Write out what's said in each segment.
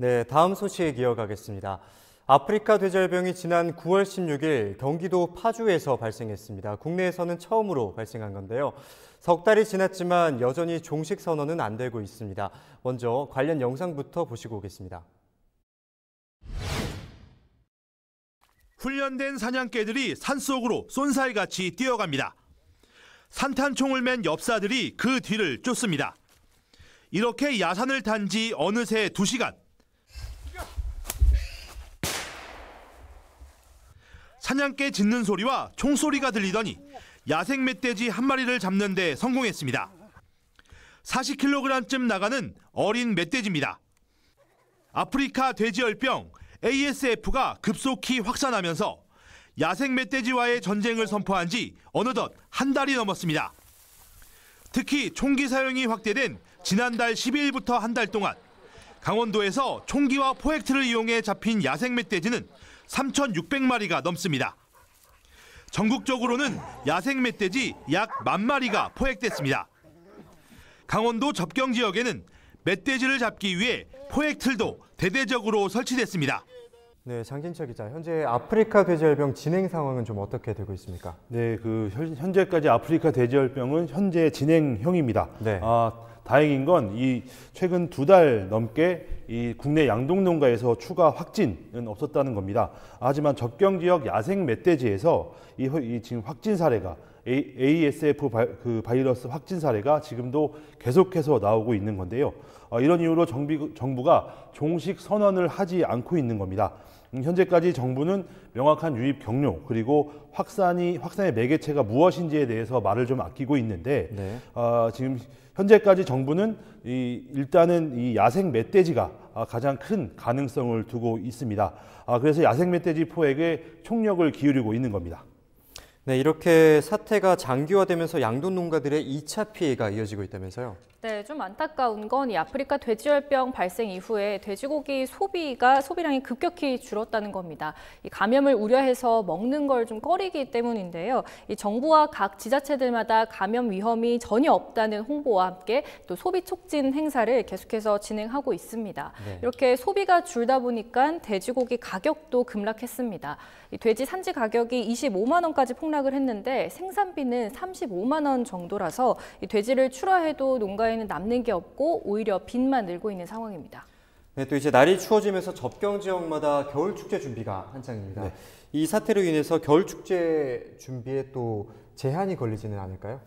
네, 다음 소식 이어가겠습니다. 아프리카 돼지열병이 지난 9월 16일 경기도 파주에서 발생했습니다. 국내에서는 처음으로 발생한 건데요. 석 달이 지났지만 여전히 종식 선언은 안 되고 있습니다. 먼저 관련 영상부터 보시고 오겠습니다. 훈련된 사냥개들이 산속으로 쏜살같이 뛰어갑니다. 산탄총을 맨 엽사들이 그 뒤를 쫓습니다. 이렇게 야산을 탄 지 어느새 2시간. 사냥개 짖는 소리와 총소리가 들리더니 야생 멧돼지 한 마리를 잡는 데 성공했습니다. 40kg쯤 나가는 어린 멧돼지입니다. 아프리카 돼지열병 ASF가 급속히 확산하면서 야생 멧돼지와의 전쟁을 선포한 지 어느덧 한 달이 넘었습니다. 특히 총기 사용이 확대된 지난달 12일부터 한 달 동안 강원도에서 총기와 포획트를 이용해 잡힌 야생 멧돼지는 3,600마리가 넘습니다. 전국적으로는 야생 멧돼지 약 만 마리가 포획됐습니다. 강원도 접경 지역에는 멧돼지를 잡기 위해 포획틀도 대대적으로 설치됐습니다. 네, 장진철 기자. 현재 아프리카 돼지열병 진행 상황은 좀 어떻게 되고 있습니까? 네, 그 현재까지 아프리카 돼지열병은 현재 진행형입니다. 네. 아, 다행인 건 이 최근 두 달 넘게 이 국내 양동 농가에서 추가 확진은 없었다는 겁니다. 하지만 접경 지역 야생 멧돼지에서 이, 이 지금 확진 사례가 ASF 그 바이러스 확진 사례가 지금도 계속해서 나오고 있는 건데요. 어, 이런 이유로 정비, 정부가 종식 선언을 하지 않고 있는 겁니다. 음, 현재까지 정부는 명확한 유입 경로 그리고 확산이 확산의 매개체가 무엇인지에 대해서 말을 좀 아끼고 있는데 네. 어, 지금 현재까지 정부는 이, 일단은 이 야생 멧돼지가 어, 가장 큰 가능성을 두고 있습니다. 아, 그래서 야생 멧돼지 포획에 총력을 기울이고 있는 겁니다. 네, 이렇게 사태가 장기화되면서 양돈 농가들의 2차 피해가 이어지고 있다면서요? 네, 좀 안타까운 건 이 아프리카 돼지열병 발생 이후에 돼지고기 소비가 소비량이 급격히 줄었다는 겁니다. 이 감염을 우려해서 먹는 걸 좀 꺼리기 때문인데요. 이 정부와 각 지자체들마다 감염 위험이 전혀 없다는 홍보와 함께 또 소비 촉진 행사를 계속해서 진행하고 있습니다. 네. 이렇게 소비가 줄다 보니까 돼지고기 가격도 급락했습니다. 이 돼지 산지 가격이 25만 원까지 폭락을 했는데 생산비는 35만 원 정도라서 이 돼지를 출하해도 농가에 지방에는 남는 게 없고 오히려 빈만 늘고 있는 상황입니다. 네, 또 이제 날이 추워지면서 접경 지역마다 겨울 축제 준비가 한창입니다. 네. 이 사태로 인해서 겨울 축제 준비에 또 제한이 걸리지는 않을까요?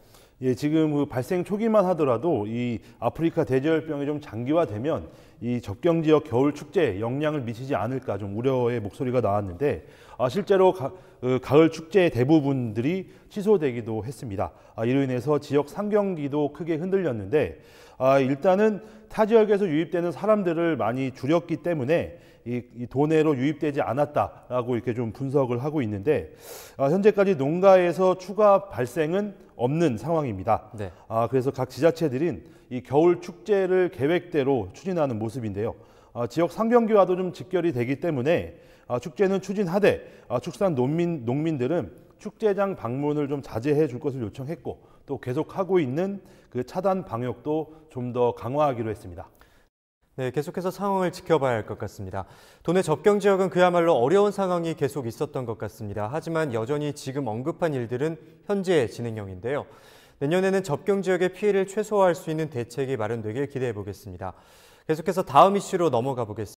예, 지금 그 발생 초기만 하더라도 이 아프리카 대지열병이좀 장기화되면 이 접경 지역 겨울 축제에 영향을 미치지 않을까 좀 우려의 목소리가 나왔는데 아, 실제로 가, 그 가을 축제 대부분들이 취소되기도 했습니다. 아, 이로 인해서 지역 상경기도 크게 흔들렸는데 아, 일단은 타 지역에서 유입되는 사람들을 많이 줄였기 때문에 이, 이 도내로 유입되지 않았다라고 이렇게 좀 분석을 하고 있는데 아, 현재까지 농가에서 추가 발생은 없는 상황입니다. 네. 아, 그래서 각 지자체들은 이 겨울 축제를 계획대로 추진하는 모습인데요. 아, 지역 상경기와도 좀 직결이 되기 때문에 아, 축제는 추진하되 아, 축산 농민, 농민들은 축제장 방문을 좀 자제해 줄 것을 요청했고 또 계속하고 있는 그 차단 방역도 좀 더 강화하기로 했습니다. 네, 계속해서 상황을 지켜봐야 할 것 같습니다. 도내 접경 지역은 그야말로 어려운 상황이 계속 있었던 것 같습니다. 하지만 여전히 지금 언급한 일들은 현재 진행형인데요. 내년에는 접경 지역의 피해를 최소화할 수 있는 대책이 마련되길 기대해 보겠습니다. 계속해서 다음 이슈로 넘어가 보겠습니다.